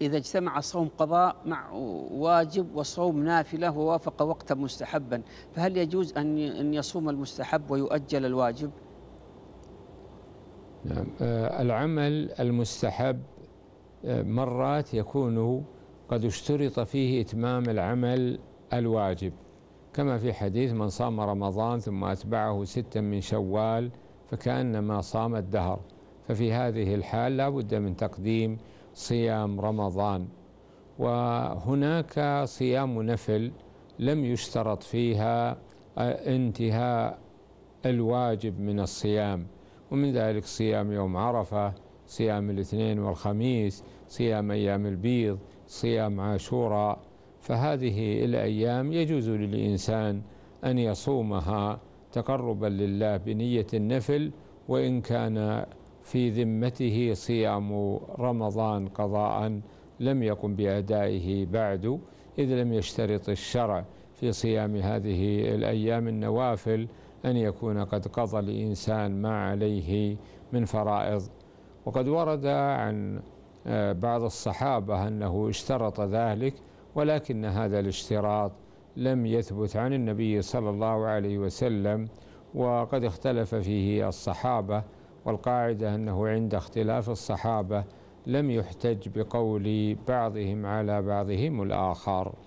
إذا اجتمع صوم قضاء مع واجب وصوم نافلة ووافق وقتا مستحبا فهل يجوز أن أن يصوم المستحب ويؤجل الواجب؟ نعم آه، العمل المستحب آه، مرات يكون قد اشترط فيه إتمام العمل الواجب كما في حديث من صام رمضان ثم أتبعه ستا من شوال فكأنما صام الدهر ففي هذه الحال لا بد من تقديم صيام رمضان وهناك صيام نفل لم يشترط فيها آه، انتهاء الواجب من الصيام ومن ذلك صيام يوم عرفة صيام الاثنين والخميس صيام أيام البيض صيام عاشوراء فهذه الأيام يجوز للإنسان أن يصومها تقربا لله بنية النفل وإن كان في ذمته صيام رمضان قضاء لم يقم بأدائه بعد إذ لم يشترط الشرع في صيام هذه الأيام النوافل أن يكون قد قضى الإنسان ما عليه من فرائض وقد ورد عن آه، بعض الصحابة أنه اشترط ذلك ولكن هذا الاشتراط لم يثبت عن النبي صلى الله عليه وسلم وقد اختلف فيه الصحابة والقاعدة أنه عند اختلاف الصحابة لم يحتج بقول بعضهم على بعضهم الآخر